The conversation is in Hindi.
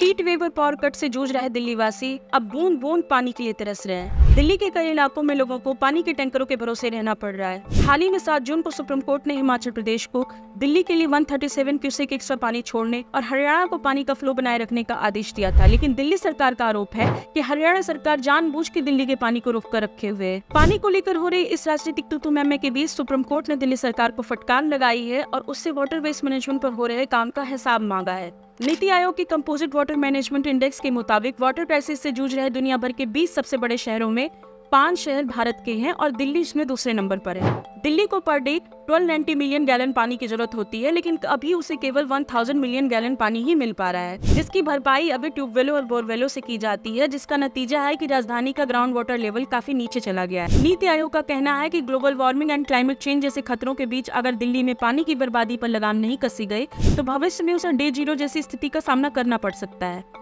हीट वेव और पावर कट से जूझ रहे दिल्ली वासी अब बूंद बूंद पानी के लिए तरस रहे हैं दिल्ली के कई इलाकों में लोगों को पानी के टैंकरों के भरोसे रहना पड़ रहा है हाल ही में सात जून को सुप्रीम कोर्ट ने हिमाचल प्रदेश को दिल्ली के लिए 137 सेवन एक्स्ट्रा पानी छोड़ने और हरियाणा को पानी का फ्लो बनाए रखने का आदेश दिया था लेकिन दिल्ली सरकार का आरोप है की हरियाणा सरकार जान के दिल्ली के पानी को रोक कर रखे हुए पानी को लेकर हो रही इस राजनीतिक तुतु मैमे के बीच सुप्रीम कोर्ट ने दिल्ली सरकार को फटकार लगाई है और उससे वाटर वेस्ट मैनेजमेंट पर हो रहे काम का हिसाब मांगा है नीति आयोग के कंपोजिट वाटर मैनेजमेंट इंडेक्स के मुताबिक वाटर क्राइसिस से जूझ रहे दुनिया भर के 20 सबसे बड़े शहरों में पांच शहर भारत के हैं और दिल्ली इसमें दूसरे नंबर पर है दिल्ली को पर डे 1290 मिलियन गैलन पानी की जरूरत होती है लेकिन अभी उसे केवल 1000 मिलियन गैलन पानी ही मिल पा रहा है जिसकी भरपाई अभी ट्यूबवेलों और बोरवेलों से की जाती है जिसका नतीजा है कि राजधानी का ग्राउंड वाटर लेवल काफी नीचे चला गया है नीति आयोग का कहना है कि global warming and climate change जैसे खतरों के बीच अगर दिल्ली में पानी की बर्बादी आरोप लगाम नहीं कसी गयी तो भविष्य में उसे डे जीरो जैसी स्थिति का सामना करना पड़ सकता है